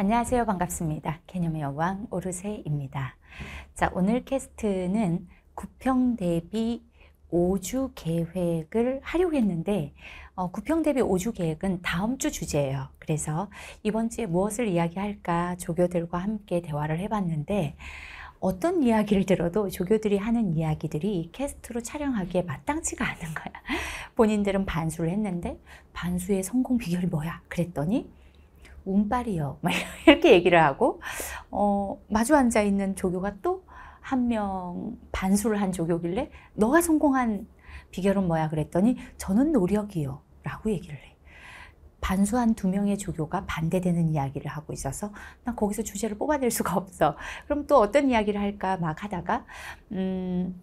안녕하세요. 반갑습니다. 개념의 여왕 오르세입니다. 자, 오늘 캐스트는 구평 대비 5주 계획을 하려고 했는데 어, 구평 대비 5주 계획은 다음 주 주제예요. 그래서 이번 주에 무엇을 이야기할까 조교들과 함께 대화를 해봤는데 어떤 이야기를 들어도 조교들이 하는 이야기들이 캐스트로 촬영하기에 마땅치가 않은 거야. 본인들은 반수를 했는데 반수의 성공 비결이 뭐야? 그랬더니 운빨이요. 이렇게 얘기를 하고 어, 마주 앉아 있는 조교가 또 한 명 반수를 한 조교길래 너가 성공한 비결은 뭐야 그랬더니 저는 노력이요. 라고 얘기를 해. 반수한 두 명의 조교가 반대되는 이야기를 하고 있어서 난 거기서 주제를 뽑아낼 수가 없어. 그럼 또 어떤 이야기를 할까 막 하다가 음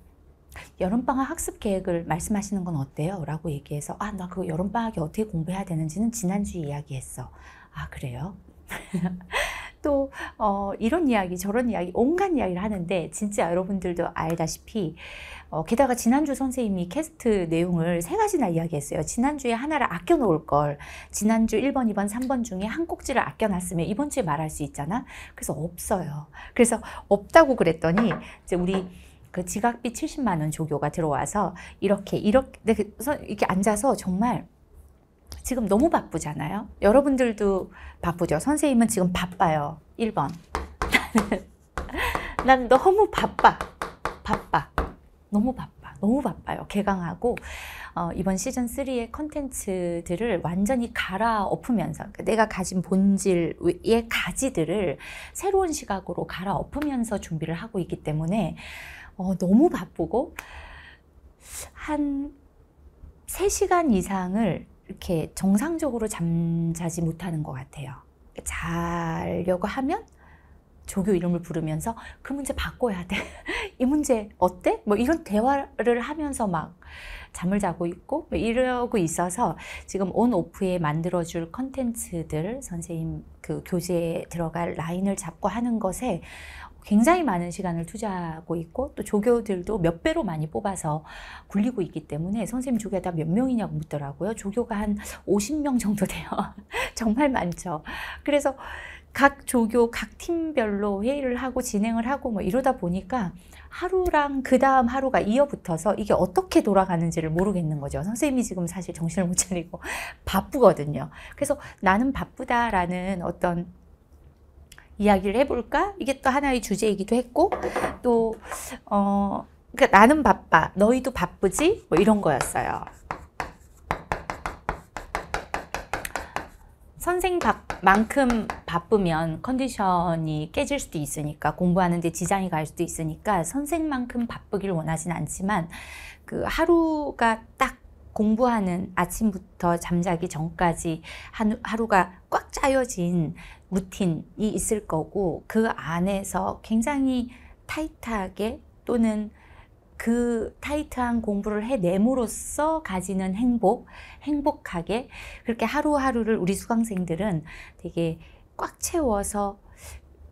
여름방학 학습 계획을 말씀하시는 건 어때요? 라고 얘기해서 아나 그 여름방학에 어떻게 공부해야 되는지는 지난주 이야기했어. 아, 그래요? 또 어, 이런 이야기 저런 이야기 온갖 이야기를 하는데 진짜 여러분들도 알다시피 어, 게다가 지난주 선생님이 캐스트 내용을 세 가지나 이야기했어요. 지난주에 하나를 아껴놓을 걸 지난주 1번, 2번, 3번 중에 한 꼭지를 아껴놨으면 이번 주에 말할 수 있잖아. 그래서 없어요. 그래서 없다고 그랬더니 이제 우리 그 지각비 70만 원 조교가 들어와서 이렇게 이렇게 그 이렇게 앉아서 정말 지금 너무 바쁘잖아요. 여러분들도 바쁘죠. 선생님은 지금 바빠요. 1번. 난 너무 바빠. 바빠. 너무 바빠. 너무 바빠요. 개강하고 어, 이번 시즌 3의 컨텐츠들을 완전히 갈아엎으면서 내가 가진 본질의 가지들을 새로운 시각으로 갈아엎으면서 준비를 하고 있기 때문에 어, 너무 바쁘고 한 3시간 이상을 이렇게 정상적으로 잠자지 못하는 것 같아요. 자려고 하면 조교 이름을 부르면서 그 문제 바꿔야 돼. 이 문제 어때? 뭐 이런 대화를 하면서 막 잠을 자고 있고 뭐 이러고 있어서 지금 온 오프에 만들어줄 컨텐츠들 선생님 그 교재에 들어갈 라인을 잡고 하는 것에 굉장히 많은 시간을 투자하고 있고 또 조교들도 몇 배로 많이 뽑아서 굴리고 있기 때문에 선생님 조교가 다 몇 명이냐고 묻더라고요. 조교가 한 50명 정도 돼요. 정말 많죠. 그래서 각 조교, 각 팀별로 회의를 하고 진행을 하고 뭐 이러다 보니까 하루랑 그 다음 하루가 이어붙어서 이게 어떻게 돌아가는지를 모르겠는 거죠. 선생님이 지금 사실 정신을 못 차리고 바쁘거든요. 그래서 나는 바쁘다라는 어떤 이야기를 해볼까? 이게 또 하나의 주제이기도 했고 또 어, 그러니까 나는 바빠, 너희도 바쁘지? 뭐 이런 거였어요. 선생만큼 바쁘면 컨디션이 깨질 수도 있으니까 공부하는 데 지장이 갈 수도 있으니까 선생만큼 바쁘기 원하진 않지만 그 하루가 딱 공부하는 아침부터 잠자기 전까지 하루가 꽉 짜여진 루틴이 있을 거고 그 안에서 굉장히 타이트하게 또는 그 타이트한 공부를 해냄으로써 가지는 행복, 행복하게 그렇게 하루하루를 우리 수강생들은 되게 꽉 채워서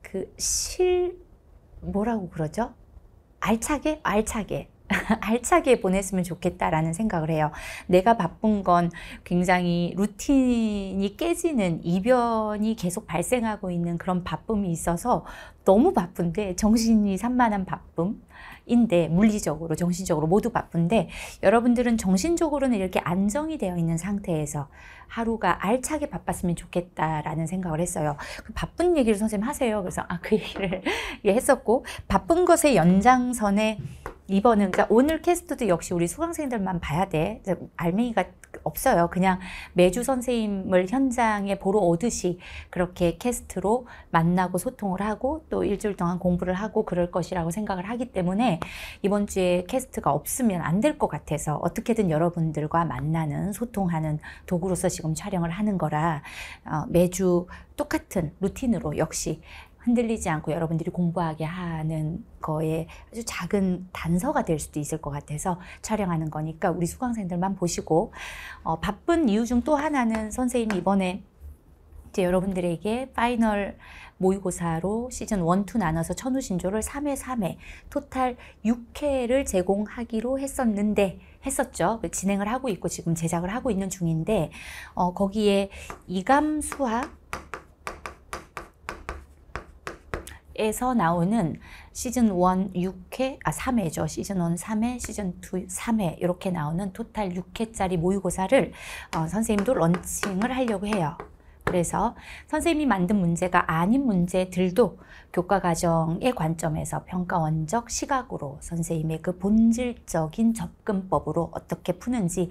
그 실 뭐라고 그러죠? 알차게 알차게 알차게 보냈으면 좋겠다라는 생각을 해요. 내가 바쁜 건 굉장히 루틴이 깨지는 이변이 계속 발생하고 있는 그런 바쁨이 있어서 너무 바쁜데 정신이 산만한 바쁨인데 물리적으로 정신적으로 모두 바쁜데 여러분들은 정신적으로는 이렇게 안정이 되어 있는 상태에서 하루가 알차게 바빴으면 좋겠다라는 생각을 했어요. 그 바쁜 얘기를 선생님 하세요. 그래서 아 그 얘기를 했었고 바쁜 것의 연장선에 2번은 그러니까 오늘 캐스트도 역시 우리 수강생들만 봐야 돼. 알맹이가 없어요. 그냥 매주 선생님을 현장에 보러 오듯이 그렇게 캐스트로 만나고 소통을 하고 또 일주일 동안 공부를 하고 그럴 것이라고 생각을 하기 때문에 이번 주에 캐스트가 없으면 안 될 것 같아서 어떻게든 여러분들과 만나는 소통하는 도구로서 지금 촬영을 하는 거라 어, 매주 똑같은 루틴으로 역시 흔들리지 않고 여러분들이 공부하게 하는 거에 아주 작은 단서가 될 수도 있을 것 같아서 촬영하는 거니까 우리 수강생들만 보시고 어, 바쁜 이유 중 또 하나는 선생님이 이번에 이제 여러분들에게 파이널 모의고사로 시즌 원, 투 나눠서 천우신조를 삼회삼회 토탈 육회를 제공하기로 했었는데 했었죠. 그 진행을 하고 있고 지금 제작을 하고 있는 중인데 어, 거기에 이감 수학 에서 나오는 시즌 1 6회, 아 3회죠. 시즌 1 3회, 시즌 2 3회 이렇게 나오는 토탈 6회짜리 모의고사를 어, 선생님도 런칭을 하려고 해요. 그래서 선생님이 만든 문제가 아닌 문제들도 교과과정의 관점에서 평가원적 시각으로 선생님의 그 본질적인 접근법으로 어떻게 푸는지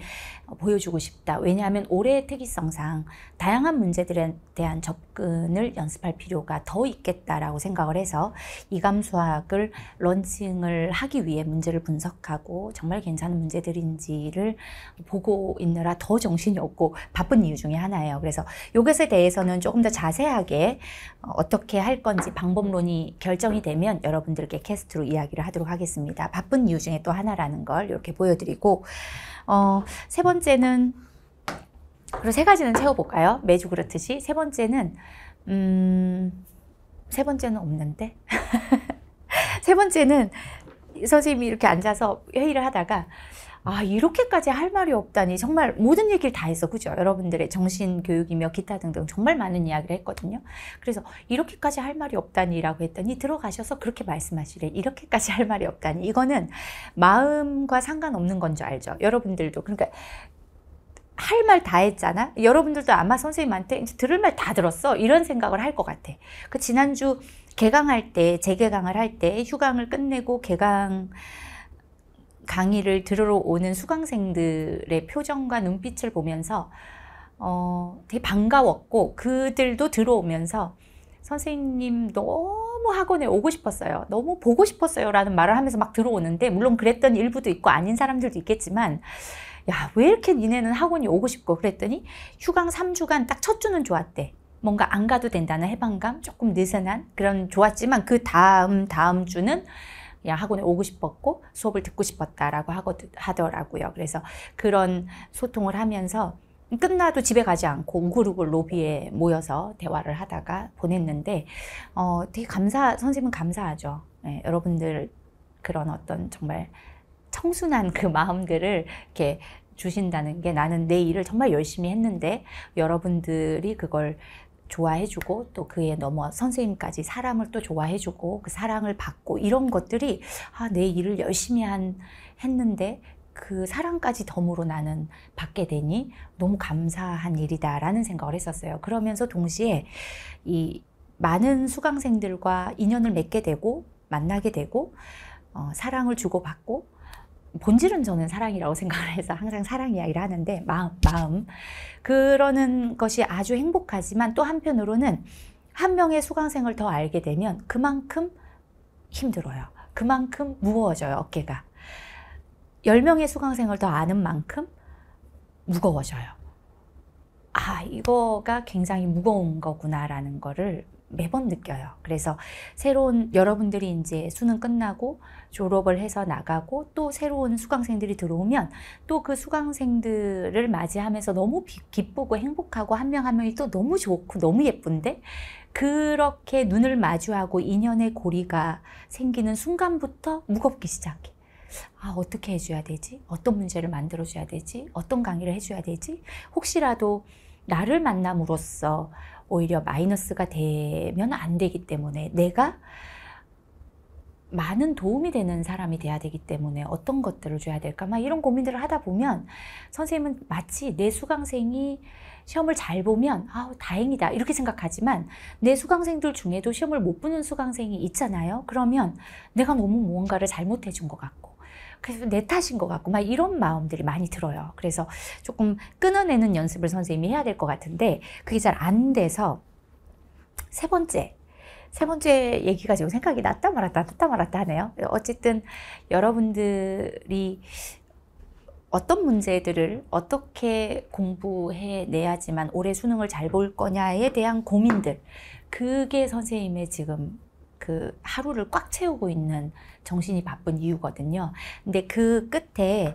보여주고 싶다. 왜냐하면 올해의 특이성상 다양한 문제들에 대한 접근을 연습할 필요가 더 있겠다라고 생각을 해서 이감수학을 런칭을 하기 위해 문제를 분석하고 정말 괜찮은 문제들인지를 보고 있느라 더 정신이 없고 바쁜 이유 중에 하나예요. 그래서 여기서 것에 대해서는 조금 더 자세하게 어, 어떻게 할 건지 방법론이 결정이 되면 여러분들께 캐스트로 이야기를 하도록 하겠습니다. 바쁜 이유 중에 또 하나라는 걸 이렇게 보여드리고 어, 세 번째는 그리고 세 가지는 채워볼까요? 매주 그렇듯이 세 번째는 음, 세 번째는 없는데 세 번째는 선생님이 이렇게 앉아서 회의를 하다가 아 이렇게까지 할 말이 없다니 정말 모든 얘기를 다 했어 그죠 여러분들의 정신교육이며 기타 등등 정말 많은 이야기를 했거든요 그래서 이렇게까지 할 말이 없다니 라고 했더니 들어가셔서 그렇게 말씀하시래 이렇게까지 할 말이 없다니 이거는 마음과 상관없는 건 줄 알죠 여러분들도 그러니까 할 말 다 했잖아 여러분들도 아마 선생님한테 이제 들을 말 다 들었어 이런 생각을 할 것 같아 그 지난주 개강할 때 재개강을 할 때 휴강을 끝내고 개강 강의를 들으러 오는 수강생들의 표정과 눈빛을 보면서 어, 되게 반가웠고 그들도 들어오면서 선생님 너무 학원에 오고 싶었어요. 너무 보고 싶었어요. 라는 말을 하면서 막 들어오는데 물론 그랬던 일부도 있고 아닌 사람들도 있겠지만 야, 왜 이렇게 니네는 학원이 오고 싶고 그랬더니 휴강 3주간 딱 첫 주는 좋았대. 뭔가 안 가도 된다는 해방감, 조금 느슨한 그런 좋았지만 그 다음 다음 주는 야 학원에 오고 싶었고 수업을 듣고 싶었다라고 하 하더라고요. 그래서 그런 소통을 하면서 끝나도 집에 가지 않고 우글우글 로비에 모여서 대화를 하다가 보냈는데 어, 되게 감사 선생님은 감사하죠. 네, 여러분들 그런 어떤 정말 청순한 그 마음들을 이렇게 주신다는 게 나는 내 일을 정말 열심히 했는데 여러분들이 그걸 좋아해주고 또 그에 넘어 선생님까지 사람을 또 좋아해주고 그 사랑을 받고 이런 것들이 아, 내 일을 열심히 한, 했는데 그 사랑까지 덤으로 나는 받게 되니 너무 감사한 일이다라는 생각을 했었어요. 그러면서 동시에 이 많은 수강생들과 인연을 맺게 되고 만나게 되고 어, 사랑을 주고받고 본질은 저는 사랑이라고 생각을 해서 항상 사랑 이야기를 하는데 마음, 마음 그러는 것이 아주 행복하지만 또 한편으로는 한 명의 수강생을 더 알게 되면 그만큼 힘들어요. 그만큼 무거워져요 어깨가. 10명의 수강생을 더 아는 만큼 무거워져요. 아 이거가 굉장히 무거운 거구나라는 거를 매번 느껴요. 그래서 새로운 여러분들이 이제 수능 끝나고 졸업을 해서 나가고 또 새로운 수강생들이 들어오면 또 그 수강생들을 맞이하면서 너무 기쁘고 행복하고 한 명한 한 명이 또 너무 좋고 너무 예쁜데 그렇게 눈을 마주하고 인연의 고리가 생기는 순간부터 무겁기 시작해. 아, 어떻게 해줘야 되지? 어떤 문제를 만들어줘야 되지? 어떤 강의를 해줘야 되지? 혹시라도 나를 만남으로써 오히려 마이너스가 되면 안 되기 때문에 내가 많은 도움이 되는 사람이 돼야 되기 때문에 어떤 것들을 줘야 될까 막 이런 고민들을 하다 보면 선생님은 마치 내 수강생이 시험을 잘 보면 아 다행이다 이렇게 생각하지만 내 수강생들 중에도 시험을 못 보는 수강생이 있잖아요 그러면 내가 너무 무언가를 잘못해 준 것 같고 그래서 내 탓인 것 같고 막 이런 마음들이 많이 들어요. 그래서 조금 끊어내는 연습을 선생님이 해야 될 것 같은데 그게 잘 안 돼서 세 번째 세 번째 얘기가 지금 생각이 났다 말았다 났다 말았다 하네요. 어쨌든 여러분들이 어떤 문제들을 어떻게 공부해 내야지만 올해 수능을 잘 볼 거냐에 대한 고민들 그게 선생님의 지금 그 하루를 꽉 채우고 있는 정신이 바쁜 이유거든요. 근데 그 끝에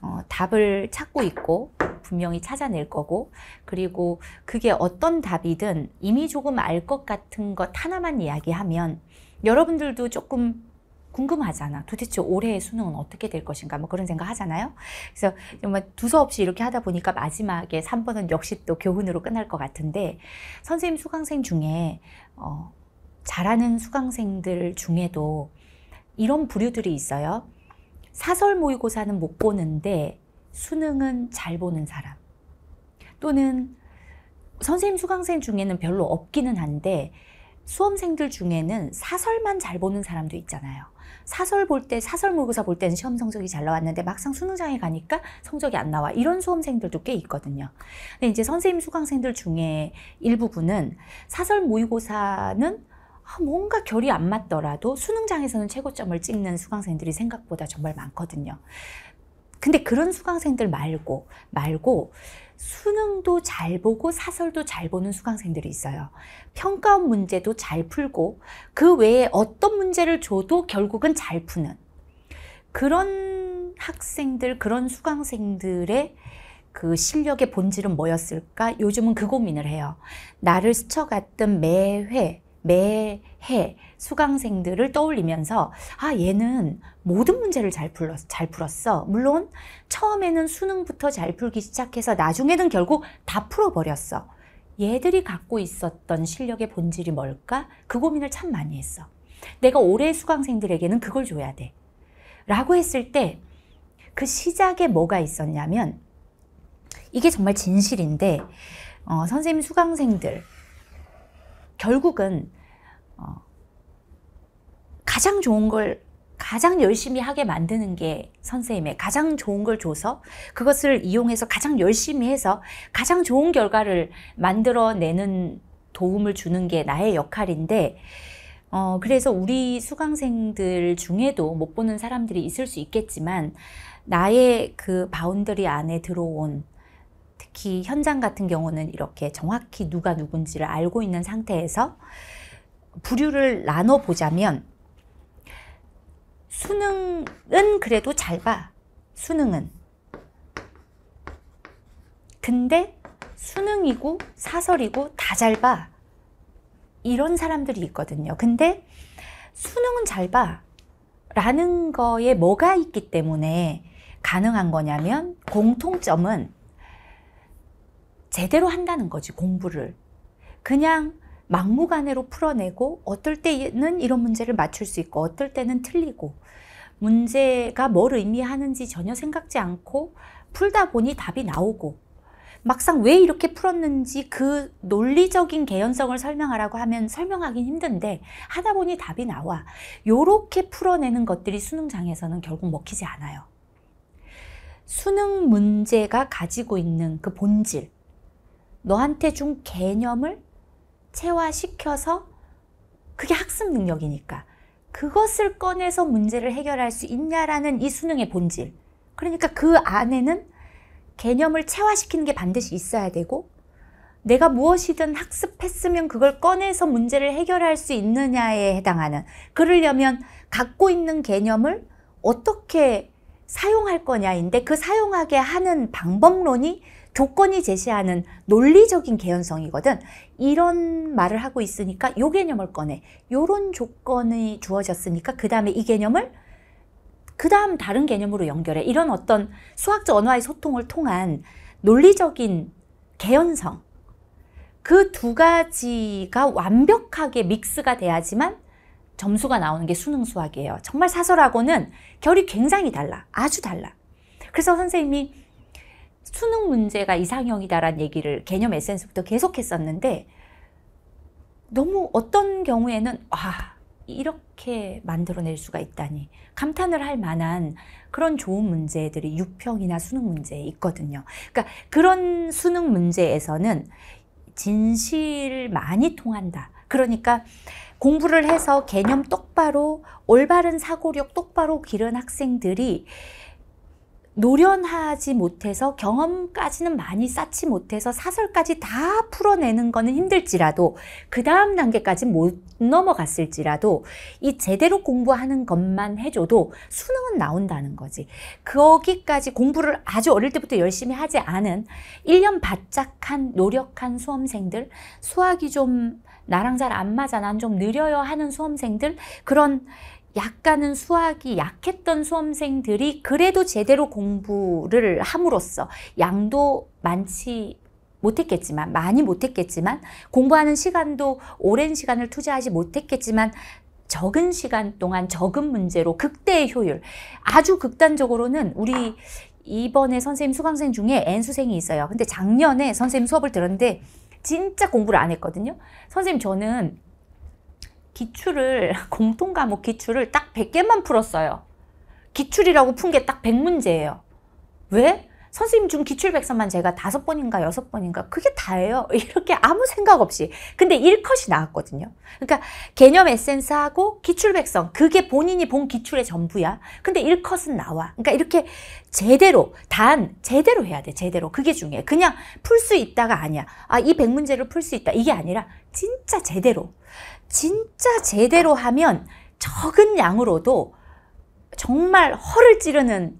어, 답을 찾고 있고 분명히 찾아낼 거고 그리고 그게 어떤 답이든 이미 조금 알 것 같은 것 하나만 이야기하면 여러분들도 조금 궁금하잖아. 도대체 올해의 수능은 어떻게 될 것인가? 뭐 그런 생각 하잖아요. 그래서 정말 두서없이 이렇게 하다 보니까 마지막에 3번은 역시 또 교훈으로 끝날 것 같은데 선생님 수강생 중에 어, 잘하는 수강생들 중에도 이런 부류들이 있어요. 사설 모의고사는 못 보는데 수능은 잘 보는 사람. 또는 선생님 수강생 중에는 별로 없기는 한데 수험생들 중에는 사설만 잘 보는 사람도 있잖아요. 사설 볼 때, 사설 모의고사 볼 때는 시험 성적이 잘 나왔는데 막상 수능장에 가니까 성적이 안 나와. 이런 수험생들도 꽤 있거든요. 근데 이제 선생님 수강생들 중에 일부분은 사설 모의고사는 아, 뭔가 결이 안 맞더라도 수능장에서는 최고점을 찍는 수강생들이 생각보다 정말 많거든요. 근데 그런 수강생들 말고 말고 수능도 잘 보고 사설도 잘 보는 수강생들이 있어요. 평가원 문제도 잘 풀고 그 외에 어떤 문제를 줘도 결국은 잘 푸는 그런 학생들, 그런 수강생들의 그 실력의 본질은 뭐였을까? 요즘은 그 고민을 해요. 나를 스쳐갔던 매회 매해 수강생들을 떠올리면서 아 얘는 모든 문제를 잘, 풀었, 잘 풀었어. 물론 처음에는 수능부터 잘 풀기 시작해서 나중에는 결국 다 풀어버렸어. 얘들이 갖고 있었던 실력의 본질이 뭘까? 그 고민을 참 많이 했어. 내가 올해 수강생들에게는 그걸 줘야 돼. 라고 했을 때 그 시작에 뭐가 있었냐면 이게 정말 진실인데 어, 선생님 수강생들 결국은 어, 가장 좋은 걸 가장 열심히 하게 만드는 게 선생님의 가장 좋은 걸 줘서 그것을 이용해서 가장 열심히 해서 가장 좋은 결과를 만들어내는 도움을 주는 게 나의 역할인데 어, 그래서 우리 수강생들 중에도 못 보는 사람들이 있을 수 있겠지만 나의 그 바운더리 안에 들어온 특히 현장 같은 경우는 이렇게 정확히 누가 누군지를 알고 있는 상태에서 부류를 나눠보자면 수능은 그래도 잘 봐. 수능은. 근데 수능이고 사설이고 다 잘 봐. 이런 사람들이 있거든요. 근데 수능은 잘 봐. 라는 거에 뭐가 있기 때문에 가능한 거냐면 공통점은 제대로 한다는 거지, 공부를. 그냥 막무가내로 풀어내고 어떨 때는 이런 문제를 맞출 수 있고 어떨 때는 틀리고 문제가 뭘 의미하는지 전혀 생각지 않고 풀다 보니 답이 나오고 막상 왜 이렇게 풀었는지 그 논리적인 개연성을 설명하라고 하면 설명하긴 힘든데 하다 보니 답이 나와. 요렇게 풀어내는 것들이 수능장에서는 결국 먹히지 않아요. 수능 문제가 가지고 있는 그 본질, 너한테 준 개념을 체화시켜서 그게 학습 능력이니까 그것을 꺼내서 문제를 해결할 수 있냐라는 이 수능의 본질 그러니까 그 안에는 개념을 체화시키는 게 반드시 있어야 되고 내가 무엇이든 학습했으면 그걸 꺼내서 문제를 해결할 수 있느냐에 해당하는 그러려면 갖고 있는 개념을 어떻게 사용할 거냐인데 그 사용하게 하는 방법론이 조건이 제시하는 논리적인 개연성이거든. 이런 말을 하고 있으니까 요 개념을 꺼내. 요런 조건이 주어졌으니까 그 다음에 이 개념을 그 다음 다른 개념으로 연결해. 이런 어떤 수학적 언어와의 소통을 통한 논리적인 개연성. 그 두 가지가 완벽하게 믹스가 돼야지만 점수가 나오는 게 수능 수학이에요. 정말 사설하고는 결이 굉장히 달라. 아주 달라. 그래서 선생님이 수능 문제가 이상형이다라는 얘기를 개념 에센스부터 계속 했었는데 너무 어떤 경우에는 아 이렇게 만들어낼 수가 있다니 감탄을 할 만한 그런 좋은 문제들이 유평이나 수능 문제에 있거든요. 그러니까 그런 수능 문제에서는 진실 많이 통한다. 그러니까 공부를 해서 개념 똑바로 올바른 사고력 똑바로 기른 학생들이 노련하지 못해서 경험까지는 많이 쌓지 못해서 사설까지 다 풀어내는 거는 힘들지라도 그 다음 단계까지 못 넘어갔을지라도 이 제대로 공부하는 것만 해줘도 수능은 나온다는 거지. 거기까지 공부를 아주 어릴 때부터 열심히 하지 않은 1년 바짝한 노력한 수험생들 수학이 좀 나랑 잘 안 맞아 난 좀 느려요 하는 수험생들 그런 약간은 수학이 약했던 수험생들이 그래도 제대로 공부를 함으로써 양도 많지 못했겠지만 많이 못했겠지만 공부하는 시간도 오랜 시간을 투자하지 못했겠지만 적은 시간 동안 적은 문제로 극대의 효율 아주 극단적으로는 우리 이번에 선생님 수강생 중에 N수생이 있어요 근데 작년에 선생님 수업을 들었는데 진짜 공부를 안 했거든요 선생님 저는 기출을 공통 과목 기출을 딱 100개만 풀었어요. 기출이라고 푼 게 딱 100문제예요. 왜? 선생님 중 기출 백서만 제가 다섯 번인가 여섯 번인가 그게 다예요. 이렇게 아무 생각 없이. 근데 1컷이 나왔거든요. 그러니까 개념 에센스하고 기출 백성 그게 본인이 본 기출의 전부야. 근데 1컷은 나와. 그러니까 이렇게 제대로 단 제대로 해야 돼. 제대로. 그게 중요해. 그냥 풀 수 있다가 아니야. 아, 이 백문제를 풀 수 있다. 이게 아니라 진짜 제대로. 진짜 제대로 하면 적은 양으로도 정말 허를 찌르는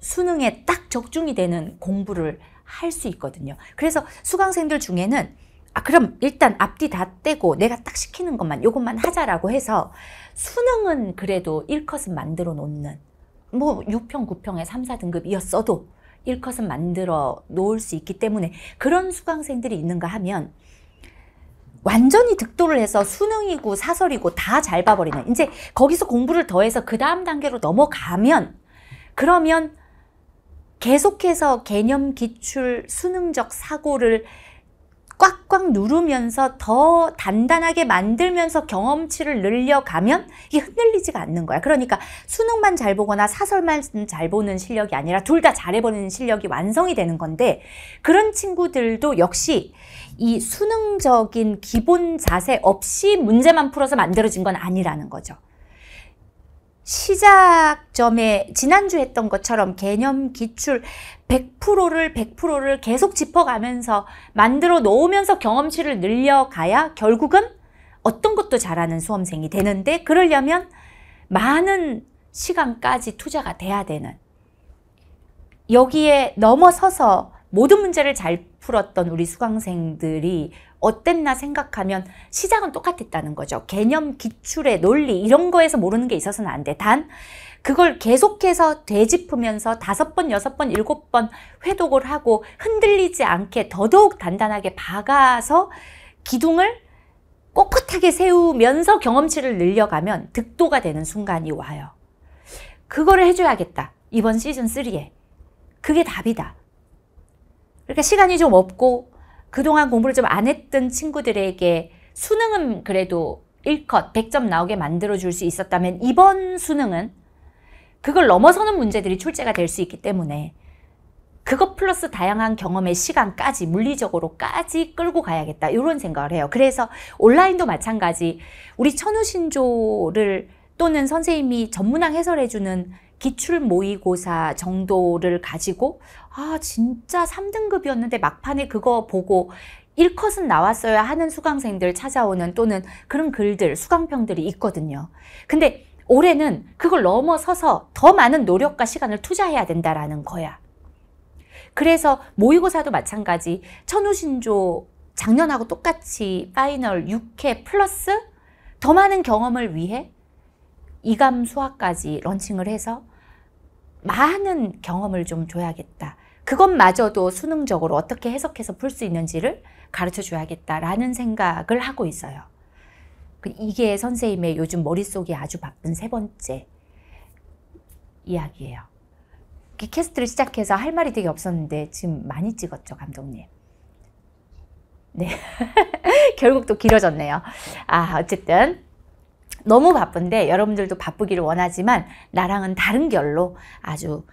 수능에 딱 적중이 되는 공부를 할 수 있거든요. 그래서 수강생들 중에는 아 그럼 일단 앞뒤 다 떼고 내가 딱 시키는 것만 요것만 하자라고 해서 수능은 그래도 1컷은 만들어 놓는 뭐 6평 9평에 3, 4등급이었어도 1컷은 만들어 놓을 수 있기 때문에 그런 수강생들이 있는가 하면 완전히 득도를 해서 수능이고 사설이고 다 잘 봐버리는 이제 거기서 공부를 더해서 그 다음 단계로 넘어가면 그러면 계속해서 개념 기출 수능적 사고를 꽉꽉 누르면서 더 단단하게 만들면서 경험치를 늘려가면 이게 흔들리지가 않는 거야. 그러니까 수능만 잘 보거나 사설만 잘 보는 실력이 아니라 둘 다 잘해보는 실력이 완성이 되는 건데 그런 친구들도 역시 이 수능적인 기본 자세 없이 문제만 풀어서 만들어진 건 아니라는 거죠. 시작점에 지난주 했던 것처럼 개념 기출 100%를 100%를 계속 짚어가면서 만들어 놓으면서 경험치를 늘려가야 결국은 어떤 것도 잘하는 수험생이 되는데 그러려면 많은 시간까지 투자가 돼야 되는 여기에 넘어서서 모든 문제를 잘 풀었던 우리 수강생들이 어땠나 생각하면 시작은 똑같았다는 거죠. 개념 기출의 논리 이런 거에서 모르는 게 있어서는 안 돼. 단 그걸 계속해서 되짚으면서 다섯 번, 여섯 번, 일곱 번 회독을 하고 흔들리지 않게 더더욱 단단하게 박아서 기둥을 꼿꼿하게 세우면서 경험치를 늘려가면 득도가 되는 순간이 와요. 그거를 해줘야겠다. 이번 시즌 3에. 그게 답이다. 그러니까 시간이 좀 없고 그동안 공부를 좀 안 했던 친구들에게 수능은 그래도 1컷 100점 나오게 만들어 줄 수 있었다면 이번 수능은 그걸 넘어서는 문제들이 출제가 될 수 있기 때문에 그것 플러스 다양한 경험의 시간까지 물리적으로까지 끌고 가야겠다 이런 생각을 해요. 그래서 온라인도 마찬가지 우리 천우신조를 또는 선생님이 전문학 해설해주는 기출 모의고사 정도를 가지고 아 진짜 3등급이었는데 막판에 그거 보고 1컷은 나왔어야 하는 수강생들 찾아오는 또는 그런 글들, 수강평들이 있거든요. 근데 올해는 그걸 넘어서서 더 많은 노력과 시간을 투자해야 된다라는 거야. 그래서 모의고사도 마찬가지 천우신조 작년하고 똑같이 파이널 6회 플러스 더 많은 경험을 위해 이감 수학까지 런칭을 해서 많은 경험을 좀 줘야겠다. 그것마저도 수능적으로 어떻게 해석해서 풀 수 있는지를 가르쳐 줘야겠다라는 생각을 하고 있어요. 그 이게 선생님의 요즘 머릿속이 아주 바쁜 세 번째 이야기예요. 캐스트를 시작해서 할 말이 되게 없었는데 지금 많이 찍었죠, 감독님. 네. 결국 또 길어졌네요. 아, 어쨌든 너무 바쁜데 여러분들도 바쁘기를 원하지만 나랑은 다른 결로 아주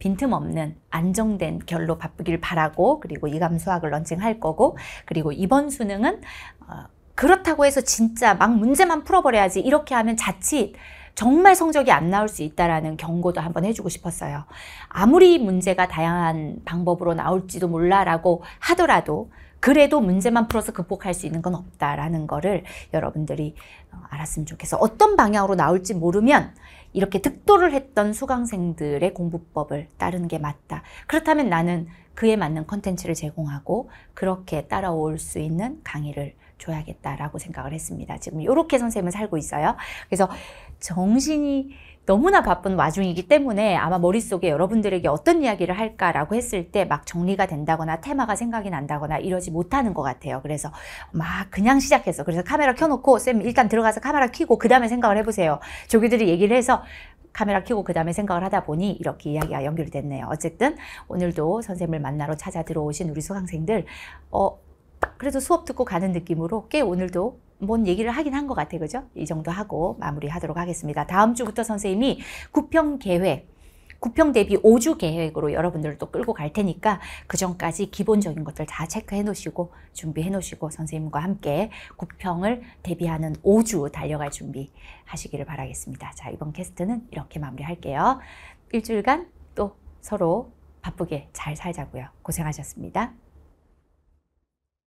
빈틈없는 안정된 결로 바쁘기를 바라고 그리고 이감 수학을 런칭할 거고 그리고 이번 수능은 어, 그렇다고 해서 진짜 막 문제만 풀어버려야지 이렇게 하면 자칫 정말 성적이 안 나올 수 있다라는 경고도 한번 해주고 싶었어요. 아무리 문제가 다양한 방법으로 나올지도 몰라라고 하더라도 그래도 문제만 풀어서 극복할 수 있는 건 없다라는 거를 여러분들이 어, 알았으면 좋겠어. 어떤 방향으로 나올지 모르면 이렇게 득도를 했던 수강생들의 공부법을 따르는 게 맞다. 그렇다면 나는 그에 맞는 컨텐츠를 제공하고 그렇게 따라올 수 있는 강의를 줘야겠다라고 생각을 했습니다. 지금 이렇게 선생님을 살고 있어요. 그래서 정신이 너무나 바쁜 와중이기 때문에 아마 머릿속에 여러분들에게 어떤 이야기를 할까라고 했을 때 막 정리가 된다거나 테마가 생각이 난다거나 이러지 못하는 것 같아요. 그래서 막 그냥 시작했어. 그래서 카메라 켜놓고 쌤 일단 들어가서 카메라 켜고 그 다음에 생각을 해보세요. 조교들이 얘기를 해서 카메라 켜고 그 다음에 생각을 하다 보니 이렇게 이야기가 연결 됐네요. 어쨌든 오늘도 선생님을 만나러 찾아 들어오신 우리 수강생들 어 그래도 수업 듣고 가는 느낌으로 꽤 오늘도 뭔 얘기를 하긴 한 것 같아요. 그죠? 이 정도 하고 마무리하도록 하겠습니다. 다음 주부터 선생님이 구평 계획, 구평 대비 5주 계획으로 여러분들을 또 끌고 갈 테니까 그 전까지 기본적인 것들 다 체크해 놓으시고 준비해 놓으시고 선생님과 함께 구평을 대비하는 5주 달려갈 준비 하시기를 바라겠습니다. 자, 이번 캐스트는 이렇게 마무리할게요. 일주일간 또 서로 바쁘게 잘 살자고요. 고생하셨습니다.